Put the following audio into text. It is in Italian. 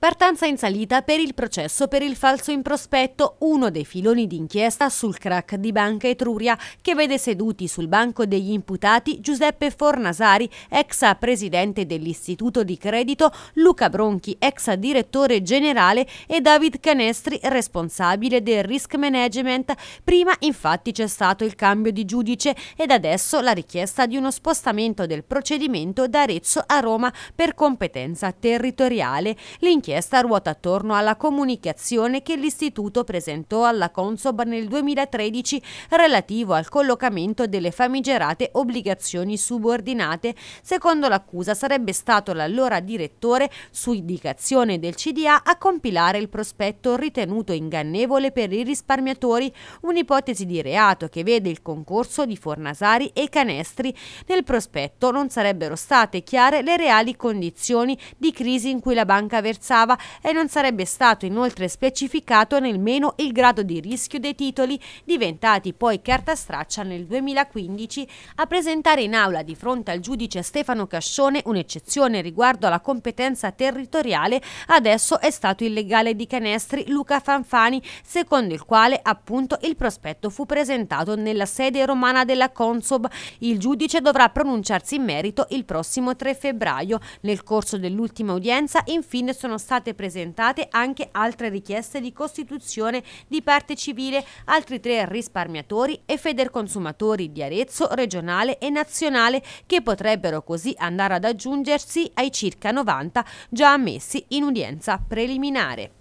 Partanza in salita per il processo per il falso in prospetto, uno dei filoni d'inchiesta sul crack di Banca Etruria, che vede seduti sul banco degli imputati Giuseppe Fornasari, ex presidente dell'Istituto di Credito, Luca Bronchi, ex direttore generale e David Canestri, responsabile del risk management. Prima infatti c'è stato il cambio di giudice ed adesso la richiesta di uno spostamento del procedimento da Arezzo a Roma per competenza territoriale. L'inchiesta inchiesta ruota attorno alla comunicazione che l'Istituto presentò alla Consob nel 2013 relativo al collocamento delle famigerate obbligazioni subordinate. Secondo l'accusa sarebbe stato l'allora direttore, su indicazione del CDA, a compilare il prospetto ritenuto ingannevole per i risparmiatori, un'ipotesi di reato che vede il concorso di Fornasari e Canestri. Nel prospetto non sarebbero state chiare le reali condizioni di crisi in cui la banca versava interessava e non sarebbe stato inoltre specificato nemmeno il grado di rischio dei titoli diventati poi carta straccia nel 2015 a presentare in aula di fronte al giudice Stefano Cascione un'eccezione riguardo alla competenza territoriale adesso è stato il legale di Canestri Luca Fanfani secondo il quale appunto il prospetto fu presentato nella sede romana della Consob. Il giudice dovrà pronunciarsi in merito il prossimo 3 febbraio. Nel corso dell'ultima udienza infine sono stati state presentate anche altre richieste di costituzione di parte civile, altri tre risparmiatori e federconsumatori di Arezzo, regionale e nazionale che potrebbero così andare ad aggiungersi ai circa 90 già ammessi in udienza preliminare.